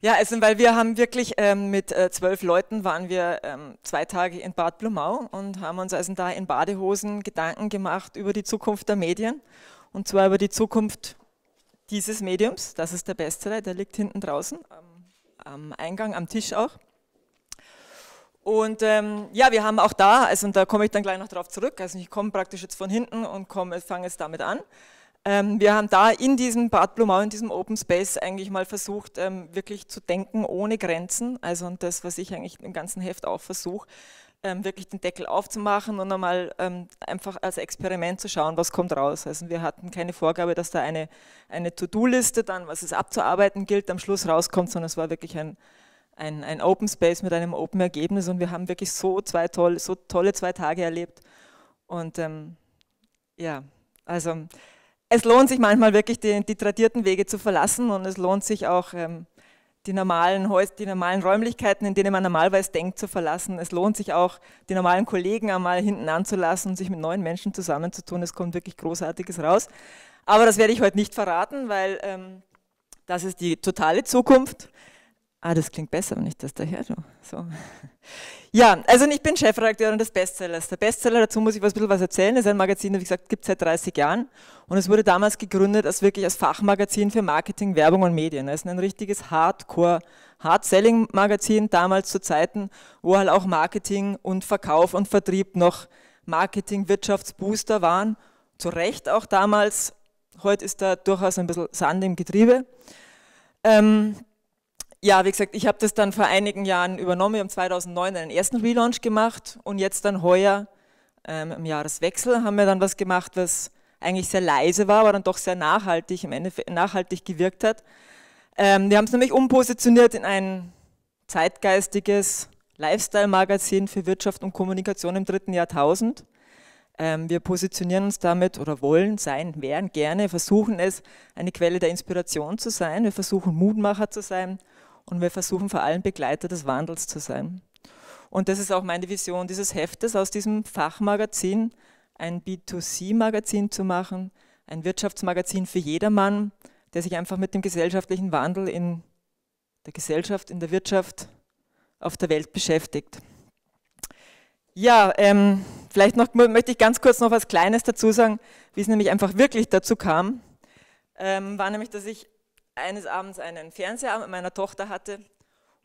Ja, also weil wir haben wirklich ähm, mit äh, zwölf Leuten waren wir ähm, zwei Tage in Bad Blumau und haben uns also da in Badehosen Gedanken gemacht über die Zukunft der Medien und zwar über die Zukunft dieses Mediums. Das ist der bessere, der liegt hinten draußen am, am Eingang, am Tisch auch. Und ähm, ja, wir haben auch da, also und da komme ich dann gleich noch drauf zurück, also ich komme praktisch jetzt von hinten und komme, fange jetzt damit an. Ähm, wir haben da in diesem Bad Blumau, in diesem Open Space eigentlich mal versucht, ähm, wirklich zu denken ohne Grenzen. Also und das, was ich eigentlich im ganzen Heft auch versuche, ähm, wirklich den Deckel aufzumachen und einmal einfach als Experiment zu schauen, was kommt raus. Also wir hatten keine Vorgabe, dass da eine, eine To-Do-Liste dann, was es abzuarbeiten gilt, am Schluss rauskommt, sondern es war wirklich ein, ein, ein Open Space mit einem Open Ergebnis und wir haben wirklich so zwei toll, so tolle zwei Tage erlebt. Und ähm, ja, also es lohnt sich manchmal wirklich, die, die tradierten Wege zu verlassen und es lohnt sich auch, ähm, die normalen, Häus die normalen Räumlichkeiten, in denen man normalerweise denkt, zu verlassen. Es lohnt sich auch, die normalen Kollegen einmal hinten anzulassen und sich mit neuen Menschen zusammenzutun. Es kommt wirklich Großartiges raus. Aber das werde ich heute nicht verraten, weil ähm, das ist die totale Zukunft ah, das klingt besser, wenn ich das daher tue. So. Ja, also ich bin Chefredakteurin des Bestsellers. Der Bestseller, dazu muss ich was, ein bisschen was erzählen, das ist ein Magazin, das, wie gesagt, gibt es seit 30 Jahren. Und es wurde damals gegründet als wirklich als Fachmagazin für Marketing, Werbung und Medien. Es ist ein richtiges Hardcore, Hard-Selling-Magazin, damals zu Zeiten, wo halt auch Marketing und Verkauf und Vertrieb noch Marketing-Wirtschaftsbooster waren. Zu Recht auch damals. Heute ist da durchaus ein bisschen Sand im Getriebe. Ähm, ja, wie gesagt, ich habe das dann vor einigen Jahren übernommen. Wir haben 2009 einen ersten Relaunch gemacht und jetzt dann heuer ähm, im Jahreswechsel haben wir dann was gemacht, was eigentlich sehr leise war, aber dann doch sehr nachhaltig, im Endeffekt nachhaltig gewirkt hat. Ähm, wir haben es nämlich umpositioniert in ein zeitgeistiges Lifestyle-Magazin für Wirtschaft und Kommunikation im dritten Jahrtausend. Ähm, wir positionieren uns damit oder wollen sein, wären gerne, versuchen es, eine Quelle der Inspiration zu sein. Wir versuchen Mutmacher zu sein und wir versuchen vor allem Begleiter des Wandels zu sein. Und das ist auch meine Vision dieses Heftes, aus diesem Fachmagazin ein B2C-Magazin zu machen, ein Wirtschaftsmagazin für jedermann, der sich einfach mit dem gesellschaftlichen Wandel in der Gesellschaft, in der Wirtschaft, auf der Welt beschäftigt. Ja, ähm, vielleicht noch, möchte ich ganz kurz noch was Kleines dazu sagen, wie es nämlich einfach wirklich dazu kam. Ähm, war nämlich, dass ich eines Abends einen Fernseher mit meiner Tochter hatte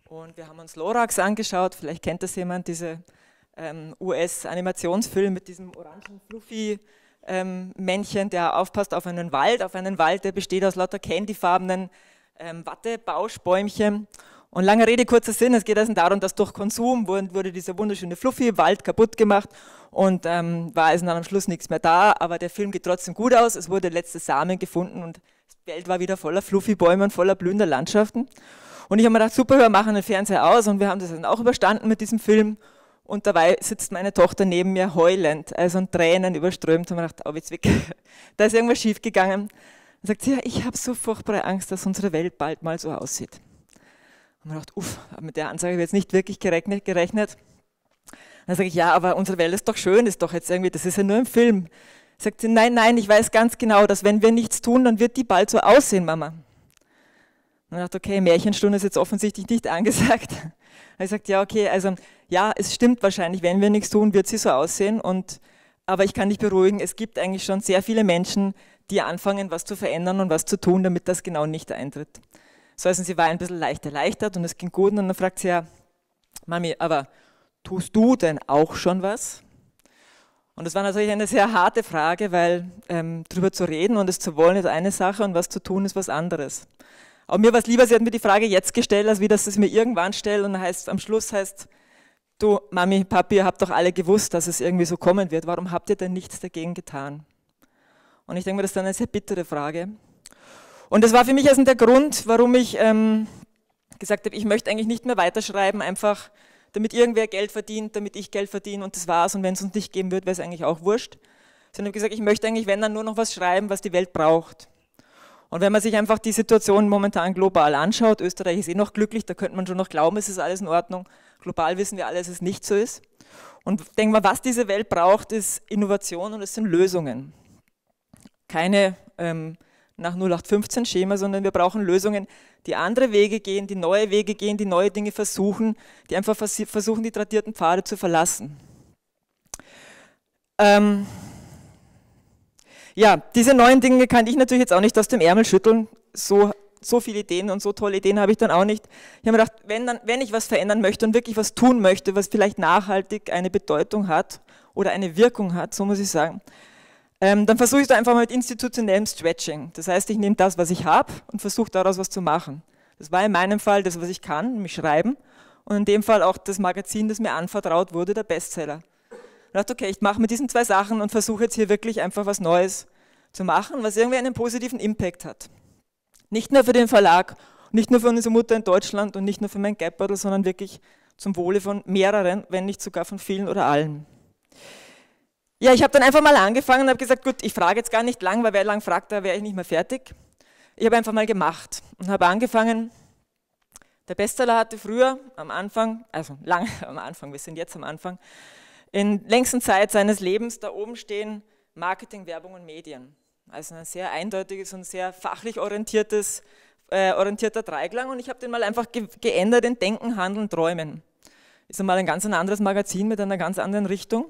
und wir haben uns Lorax angeschaut. Vielleicht kennt das jemand, diese ähm, US-Animationsfilm mit diesem orangen Fluffy. Ähm, Männchen, der aufpasst auf einen Wald, auf einen Wald, der besteht aus lauter candyfarbenen ähm, Wattebauschbäumchen. Und lange Rede, kurzer Sinn, es geht also darum, dass durch Konsum wurde, wurde dieser wunderschöne fluffy Wald kaputt gemacht und ähm, war also dann am Schluss nichts mehr da, aber der Film geht trotzdem gut aus, es wurde letzte Samen gefunden und Welt war wieder voller Fluffy-Bäume und voller blühender Landschaften. Und ich habe mir gedacht, super, wir machen den Fernseher aus und wir haben das dann auch überstanden mit diesem Film. Und dabei sitzt meine Tochter neben mir heulend, also in Tränen überströmt. Und mir gedacht, oh, da ist irgendwas schiefgegangen. Und sagt sie, ja, ich habe so furchtbare Angst, dass unsere Welt bald mal so aussieht. Und man dachte, uff, mit der Ansage wird jetzt nicht wirklich gerechnet. gerechnet. Dann sage ich, ja, aber unsere Welt ist doch schön, ist doch jetzt irgendwie, das ist ja nur im Film. Sagt sie, nein, nein, ich weiß ganz genau, dass wenn wir nichts tun, dann wird die bald so aussehen, Mama. Und man dachte, okay, Märchenstunde ist jetzt offensichtlich nicht angesagt. Er sagt, ja, okay, also ja, es stimmt wahrscheinlich, wenn wir nichts tun, wird sie so aussehen. Und, aber ich kann dich beruhigen, es gibt eigentlich schon sehr viele Menschen, die anfangen, was zu verändern und was zu tun, damit das genau nicht eintritt. So heißen, also, sie war ein bisschen leicht erleichtert und es ging gut. Und dann fragt sie ja, Mami, aber tust du denn auch schon was? Und das war natürlich eine sehr harte Frage, weil ähm, darüber zu reden und es zu wollen ist eine Sache und was zu tun ist was anderes. Aber mir war es lieber, sie hat mir die Frage jetzt gestellt, als wie dass es mir irgendwann stellt und heißt, am Schluss heißt, du Mami, Papi, ihr habt doch alle gewusst, dass es irgendwie so kommen wird. Warum habt ihr denn nichts dagegen getan? Und ich denke mir, das ist eine sehr bittere Frage. Und das war für mich also der Grund, warum ich ähm, gesagt habe, ich möchte eigentlich nicht mehr weiterschreiben, einfach damit irgendwer Geld verdient, damit ich Geld verdiene und das war's. Und wenn es uns nicht geben wird, wäre es eigentlich auch wurscht. Sondern ich habe gesagt, ich möchte eigentlich, wenn dann nur noch was schreiben, was die Welt braucht. Und wenn man sich einfach die Situation momentan global anschaut, Österreich ist eh noch glücklich, da könnte man schon noch glauben, es ist alles in Ordnung. Global wissen wir alle, dass es nicht so ist. Und denken wir, was diese Welt braucht, ist Innovation und es sind Lösungen. Keine ähm, nach 0815-Schema, sondern wir brauchen Lösungen, die andere Wege gehen, die neue Wege gehen, die neue Dinge versuchen, die einfach vers versuchen, die tradierten Pfade zu verlassen. Ähm ja, diese neuen Dinge kann ich natürlich jetzt auch nicht aus dem Ärmel schütteln. So, so viele Ideen und so tolle Ideen habe ich dann auch nicht. Ich habe mir gedacht, wenn, dann, wenn ich was verändern möchte und wirklich was tun möchte, was vielleicht nachhaltig eine Bedeutung hat oder eine Wirkung hat, so muss ich sagen, ähm, dann versuche ich da einfach mal mit institutionellem Stretching. Das heißt, ich nehme das, was ich habe und versuche daraus was zu machen. Das war in meinem Fall das, was ich kann, nämlich schreiben. Und in dem Fall auch das Magazin, das mir anvertraut wurde, der Bestseller. Ich dachte, okay, ich mache mit diesen zwei Sachen und versuche jetzt hier wirklich einfach was Neues zu machen, was irgendwie einen positiven Impact hat. Nicht nur für den Verlag, nicht nur für unsere Mutter in Deutschland und nicht nur für mein Gap sondern wirklich zum Wohle von mehreren, wenn nicht sogar von vielen oder allen. Ja, ich habe dann einfach mal angefangen und habe gesagt, gut, ich frage jetzt gar nicht lang, weil wer lang fragt, da wäre ich nicht mehr fertig. Ich habe einfach mal gemacht und habe angefangen. Der Bestseller hatte früher am Anfang, also lang am Anfang, wir sind jetzt am Anfang, in längsten Zeit seines Lebens da oben stehen Marketing, Werbung und Medien. Also ein sehr eindeutiges und sehr fachlich orientiertes, äh, orientierter Dreiklang und ich habe den mal einfach ge geändert in Denken, Handeln, Träumen. Ist einmal ein ganz anderes Magazin mit einer ganz anderen Richtung.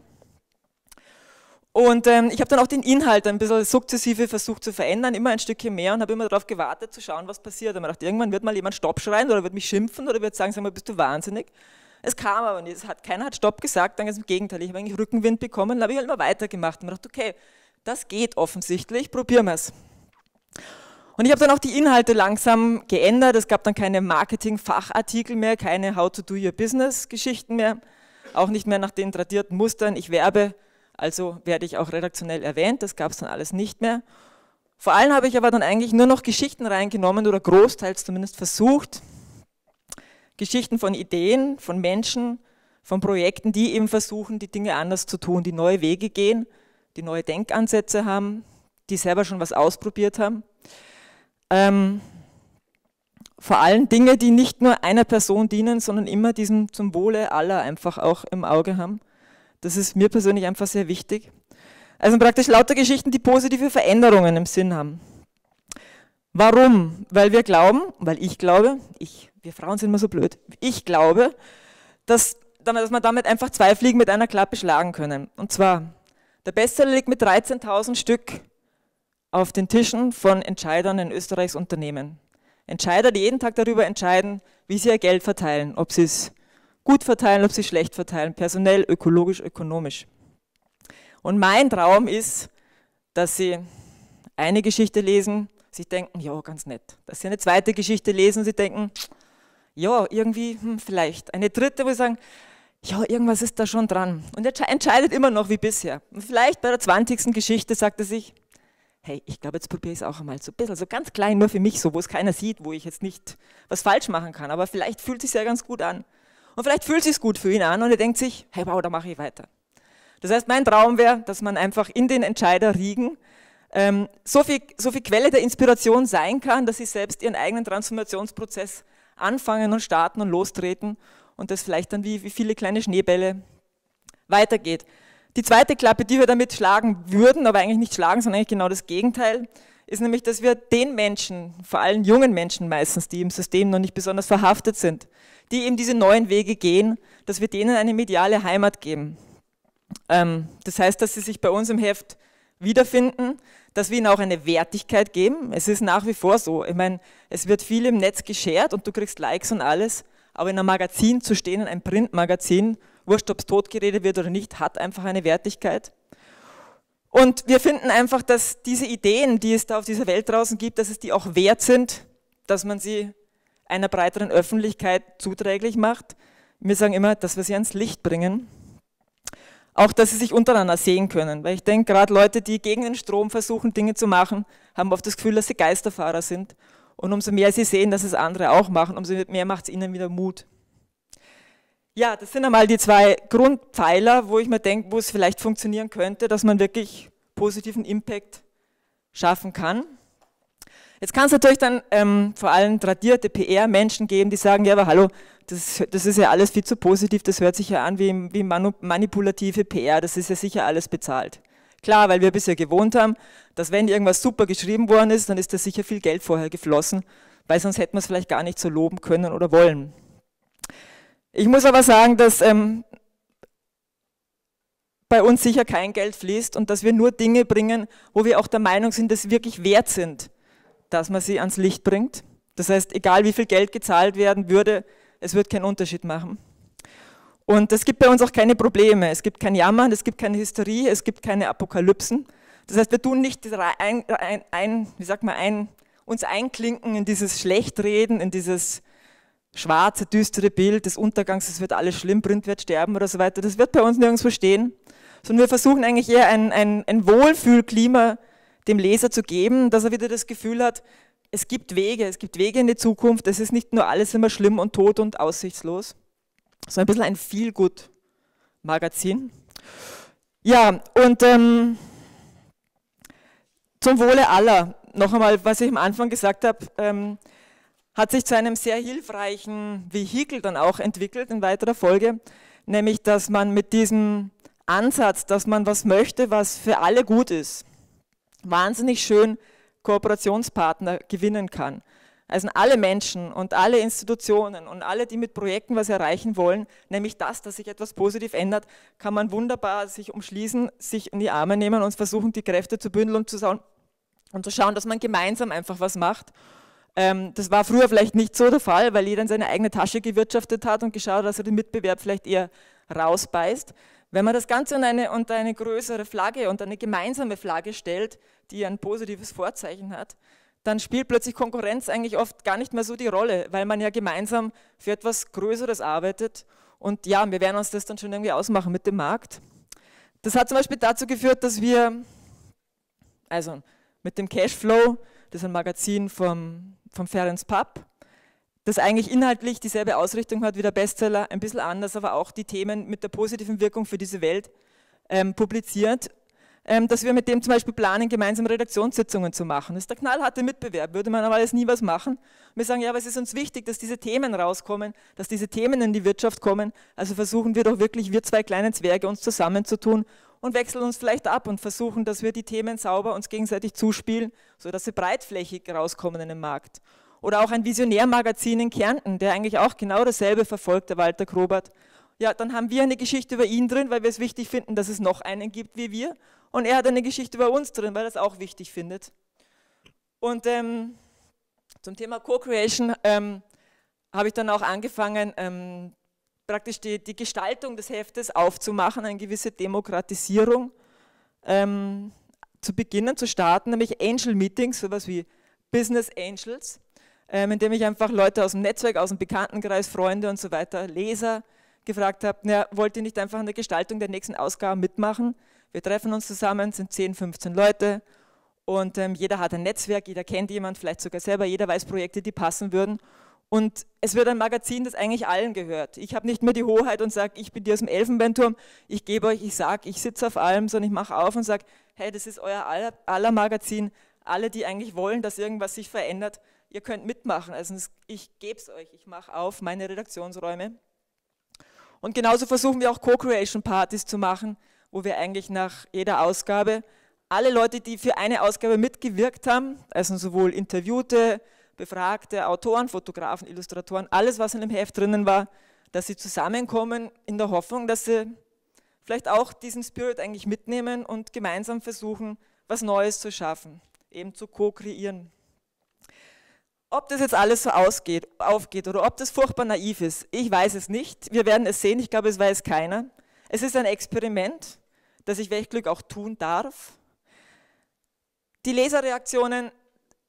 Und ähm, ich habe dann auch den Inhalt ein bisschen sukzessive versucht zu verändern, immer ein Stückchen mehr und habe immer darauf gewartet zu schauen, was passiert. Und man dachte, irgendwann wird mal jemand Stopp schreien oder wird mich schimpfen oder wird sagen, sag mal, bist du wahnsinnig? Es kam aber nicht, hat, keiner hat Stopp gesagt, dann ganz im Gegenteil, ich habe eigentlich Rückenwind bekommen, dann habe ich halt immer weitergemacht und mir dachte, okay, das geht offensichtlich, probieren wir es. Und ich habe dann auch die Inhalte langsam geändert, es gab dann keine Marketing-Fachartikel mehr, keine How to do your business-Geschichten mehr, auch nicht mehr nach den tradierten Mustern, ich werbe also werde ich auch redaktionell erwähnt, das gab es dann alles nicht mehr. Vor allem habe ich aber dann eigentlich nur noch Geschichten reingenommen oder großteils zumindest versucht. Geschichten von Ideen, von Menschen, von Projekten, die eben versuchen, die Dinge anders zu tun, die neue Wege gehen, die neue Denkansätze haben, die selber schon was ausprobiert haben. Ähm, vor allem Dinge, die nicht nur einer Person dienen, sondern immer diesem zum Wohle aller einfach auch im Auge haben. Das ist mir persönlich einfach sehr wichtig. Also praktisch lauter Geschichten, die positive Veränderungen im Sinn haben. Warum? Weil wir glauben, weil ich glaube, ich, wir Frauen sind immer so blöd, ich glaube, dass, dass man damit einfach zwei Fliegen mit einer Klappe schlagen können. Und zwar, der Bestseller liegt mit 13.000 Stück auf den Tischen von Entscheidern in Österreichs Unternehmen. Entscheider, die jeden Tag darüber entscheiden, wie sie ihr Geld verteilen, ob sie es gut verteilen, ob sie schlecht verteilen, personell, ökologisch, ökonomisch. Und mein Traum ist, dass sie eine Geschichte lesen, sie denken, ja, ganz nett. Dass sie eine zweite Geschichte lesen und sie denken, ja, irgendwie, hm, vielleicht. Eine dritte, wo sie sagen, ja, irgendwas ist da schon dran. Und er entscheidet immer noch wie bisher. Und vielleicht bei der 20. Geschichte sagt er sich, hey, ich glaube, jetzt probiere ich es auch einmal so ein bisschen, so ganz klein, nur für mich, so, wo es keiner sieht, wo ich jetzt nicht was falsch machen kann. Aber vielleicht fühlt es sich ja ganz gut an. Und vielleicht fühlt es gut für ihn an und er denkt sich, hey wow, da mache ich weiter. Das heißt, mein Traum wäre, dass man einfach in den Entscheiderriegen ähm, so, viel, so viel Quelle der Inspiration sein kann, dass sie selbst ihren eigenen Transformationsprozess anfangen und starten und lostreten und das vielleicht dann wie, wie viele kleine Schneebälle weitergeht. Die zweite Klappe, die wir damit schlagen würden, aber eigentlich nicht schlagen, sondern eigentlich genau das Gegenteil, ist nämlich, dass wir den Menschen, vor allem jungen Menschen meistens, die im System noch nicht besonders verhaftet sind, die eben diese neuen Wege gehen, dass wir denen eine mediale Heimat geben. Ähm, das heißt, dass sie sich bei uns im Heft wiederfinden, dass wir ihnen auch eine Wertigkeit geben. Es ist nach wie vor so. Ich meine, es wird viel im Netz geshared und du kriegst Likes und alles, aber in einem Magazin zu stehen, in einem Printmagazin wurscht ob es tot geredet wird oder nicht, hat einfach eine Wertigkeit. Und wir finden einfach, dass diese Ideen, die es da auf dieser Welt draußen gibt, dass es die auch wert sind, dass man sie einer breiteren Öffentlichkeit zuträglich macht. Wir sagen immer, dass wir sie ans Licht bringen. Auch, dass sie sich untereinander sehen können. Weil ich denke, gerade Leute, die gegen den Strom versuchen, Dinge zu machen, haben oft das Gefühl, dass sie Geisterfahrer sind. Und umso mehr sie sehen, dass es andere auch machen, umso mehr macht es ihnen wieder Mut. Ja, das sind einmal die zwei Grundpfeiler, wo ich mir denke, wo es vielleicht funktionieren könnte, dass man wirklich positiven Impact schaffen kann. Jetzt kann es natürlich dann ähm, vor allem tradierte PR-Menschen geben, die sagen, ja, aber hallo, das, das, ist ja alles viel zu positiv, das hört sich ja an wie, wie manipulative PR, das ist ja sicher alles bezahlt. Klar, weil wir bisher gewohnt haben, dass wenn irgendwas super geschrieben worden ist, dann ist da sicher viel Geld vorher geflossen, weil sonst hätten wir es vielleicht gar nicht so loben können oder wollen. Ich muss aber sagen, dass ähm, bei uns sicher kein Geld fließt und dass wir nur Dinge bringen, wo wir auch der Meinung sind, dass wirklich wert sind, dass man sie ans Licht bringt. Das heißt, egal wie viel Geld gezahlt werden würde, es wird keinen Unterschied machen. Und es gibt bei uns auch keine Probleme. Es gibt kein Jammern, es gibt keine Hysterie, es gibt keine Apokalypsen. Das heißt, wir tun nicht ein, ein, ein, wie sagt man, ein, uns einklinken in dieses Schlechtreden, in dieses schwarze, düstere Bild des Untergangs, es wird alles schlimm, Print wird sterben oder so weiter, das wird bei uns nirgendwo stehen, sondern wir versuchen eigentlich eher ein, ein, ein Wohlfühlklima dem Leser zu geben, dass er wieder das Gefühl hat, es gibt Wege, es gibt Wege in die Zukunft, es ist nicht nur alles immer schlimm und tot und aussichtslos, sondern ein bisschen ein Feel-Good-Magazin. Ja, und ähm, zum Wohle aller, noch einmal, was ich am Anfang gesagt habe, ähm, hat sich zu einem sehr hilfreichen Vehikel dann auch entwickelt in weiterer Folge, nämlich dass man mit diesem Ansatz, dass man was möchte, was für alle gut ist, wahnsinnig schön Kooperationspartner gewinnen kann. Also alle Menschen und alle Institutionen und alle, die mit Projekten was erreichen wollen, nämlich das, dass sich etwas positiv ändert, kann man wunderbar sich umschließen, sich in die Arme nehmen und versuchen, die Kräfte zu bündeln und zu, schauen, dass man gemeinsam einfach was macht. Ähm, das war früher vielleicht nicht so der Fall, weil jeder in seine eigene Tasche gewirtschaftet hat und geschaut, dass er den Mitbewerb vielleicht eher rausbeißt. Wenn man das Ganze unter eine, unter eine größere Flagge und eine gemeinsame Flagge stellt, die ein positives Vorzeichen hat, dann spielt plötzlich Konkurrenz eigentlich oft gar nicht mehr so die Rolle, weil man ja gemeinsam für etwas Größeres arbeitet. Und ja, wir werden uns das dann schon irgendwie ausmachen mit dem Markt. Das hat zum Beispiel dazu geführt, dass wir, also mit dem Cashflow, das ist ein Magazin vom von Ferenc Papp, das eigentlich inhaltlich dieselbe Ausrichtung hat wie der Bestseller, ein bisschen anders, aber auch die Themen mit der positiven Wirkung für diese Welt ähm, publiziert, ähm, dass wir mit dem zum Beispiel planen, gemeinsam Redaktionssitzungen zu machen. Das ist der knallharte Mitbewerb, würde man aber alles nie was machen. wir sagen, ja, aber es ist uns wichtig, dass diese Themen rauskommen, dass diese Themen in die Wirtschaft kommen. Also versuchen wir doch wirklich, wir zwei kleinen Zwerge uns zusammenzutun und wechseln uns vielleicht ab und versuchen, dass wir die Themen sauber uns gegenseitig zuspielen, sodass sie breitflächig rauskommen in den Markt. Oder auch ein Visionärmagazin in Kärnten, der eigentlich auch genau dasselbe verfolgt, der Walter Krobert. Ja, dann haben wir eine Geschichte über ihn drin, weil wir es wichtig finden, dass es noch einen gibt wie wir. Und er hat eine Geschichte über uns drin, weil er es auch wichtig findet. Und ähm, zum Thema Co-Creation ähm, habe ich dann auch angefangen, ähm, praktisch die, die Gestaltung des Heftes aufzumachen, eine gewisse Demokratisierung ähm, zu beginnen, zu starten, nämlich Angel Meetings, sowas wie Business Angels, ähm, indem ich einfach Leute aus dem Netzwerk, aus dem Bekanntenkreis, Freunde und so weiter, Leser gefragt habe, na, wollt ihr nicht einfach an der Gestaltung der nächsten Ausgaben mitmachen? Wir treffen uns zusammen, sind 10, 15 Leute und ähm, jeder hat ein Netzwerk, jeder kennt jemanden, vielleicht sogar selber, jeder weiß Projekte, die passen würden und es wird ein Magazin, das eigentlich allen gehört. Ich habe nicht mehr die Hoheit und sage, ich bin dir aus dem Elfenbeinturm, ich gebe euch, ich sage, ich sitze auf allem, sondern ich mache auf und sage, hey, das ist euer aller, aller, Magazin. Alle, die eigentlich wollen, dass irgendwas sich verändert, ihr könnt mitmachen. Also ich gebe es euch, ich mache auf meine Redaktionsräume. Und genauso versuchen wir auch Co-Creation-Partys zu machen, wo wir eigentlich nach jeder Ausgabe alle Leute, die für eine Ausgabe mitgewirkt haben, also sowohl Interviewte, befragte Autoren, Fotografen, Illustratoren, alles, was in dem Heft drinnen war, dass sie zusammenkommen in der Hoffnung, dass sie vielleicht auch diesen Spirit eigentlich mitnehmen und gemeinsam versuchen, was Neues zu schaffen, eben zu co-kreieren. Ob das jetzt alles so ausgeht, aufgeht oder ob das furchtbar naiv ist, ich weiß es nicht. Wir werden es sehen, ich glaube, es weiß keiner. Es ist ein Experiment, das ich welch Glück auch tun darf. Die Leserreaktionen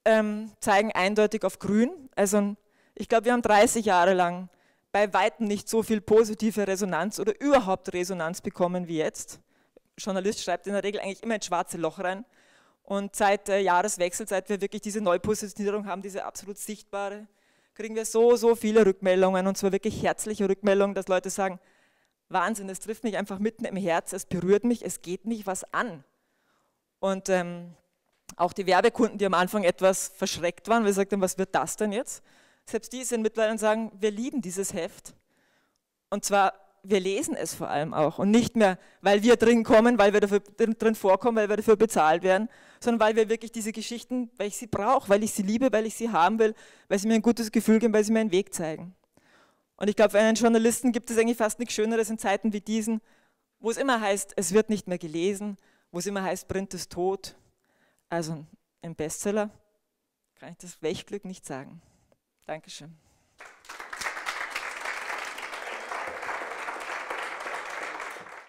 ähm, zeigen eindeutig auf grün. Also ich glaube, wir haben 30 Jahre lang bei weitem nicht so viel positive Resonanz oder überhaupt Resonanz bekommen wie jetzt. Journalist schreibt in der Regel eigentlich immer ins schwarze Loch rein. Und seit äh, Jahreswechsel, seit wir wirklich diese Neupositionierung haben, diese absolut sichtbare, kriegen wir so, so viele Rückmeldungen und zwar wirklich herzliche Rückmeldungen, dass Leute sagen, Wahnsinn, es trifft mich einfach mitten im Herz, es berührt mich, es geht mich was an. Und ähm, auch die Werbekunden, die am Anfang etwas verschreckt waren, weil sie sagten, was wird das denn jetzt? Selbst die sind mittlerweile und sagen, wir lieben dieses Heft. Und zwar, wir lesen es vor allem auch. Und nicht mehr, weil wir drin kommen, weil wir dafür drin vorkommen, weil wir dafür bezahlt werden, sondern weil wir wirklich diese Geschichten, weil ich sie brauche, weil ich sie liebe, weil ich sie haben will, weil sie mir ein gutes Gefühl geben, weil sie mir einen Weg zeigen. Und ich glaube, für einen Journalisten gibt es eigentlich fast nichts Schöneres in Zeiten wie diesen, wo es immer heißt, es wird nicht mehr gelesen, wo es immer heißt, Print ist tot, also ein Bestseller kann ich das Weltglück nicht sagen. Dankeschön.